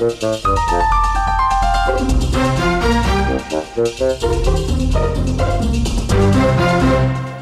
Thank you.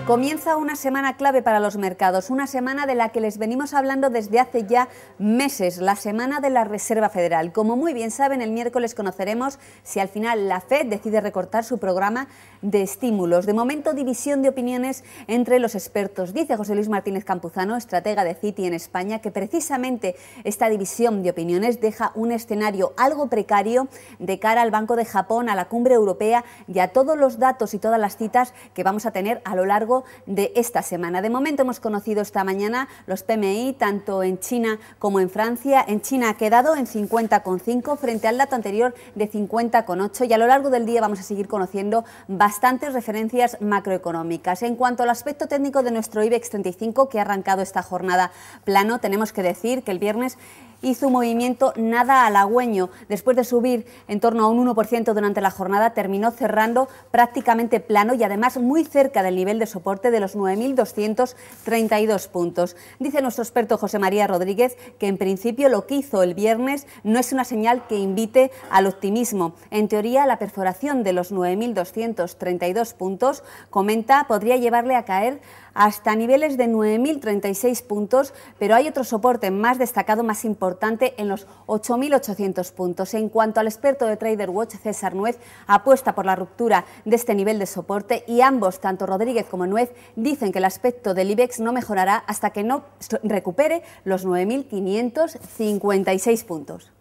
Comienza una semana clave para los mercados, una semana de la que les venimos hablando desde hace ya meses, la semana de la Reserva Federal. Como muy bien saben, el miércoles conoceremos si al final la Fed decide recortar su programa de estímulos. De momento, división de opiniones entre los expertos. Dice José Luis Martínez Campuzano, estratega de Citi en España, que precisamente esta división de opiniones deja un escenario algo precario de cara al Banco de Japón, a la cumbre europea y a todos los datos y todas las citas que vamos a tener a lo largo de esta semana. De momento hemos conocido esta mañana los PMI tanto en China como en Francia. En China ha quedado en 50,5 frente al dato anterior de 50,8 y a lo largo del día vamos a seguir conociendo bastantes referencias macroeconómicas. En cuanto al aspecto técnico de nuestro IBEX 35 que ha arrancado esta jornada plano, tenemos que decir que el viernes hizo un movimiento nada halagüeño. Después de subir en torno a un 1% durante la jornada, terminó cerrando prácticamente plano y además muy cerca del nivel de soporte de los 9.232 puntos. Dice nuestro experto José María Rodríguez que en principio lo que hizo el viernes no es una señal que invite al optimismo. En teoría, la perforación de los 9.232 puntos, comenta, podría llevarle a caer hasta niveles de 9.036 puntos, pero hay otro soporte más destacado, más importante, en los 8.800 puntos. En cuanto al experto de Trader Watch, César Nuez, apuesta por la ruptura de este nivel de soporte y ambos, tanto Rodríguez como Nuez, dicen que el aspecto del IBEX no mejorará hasta que no recupere los 9.556 puntos.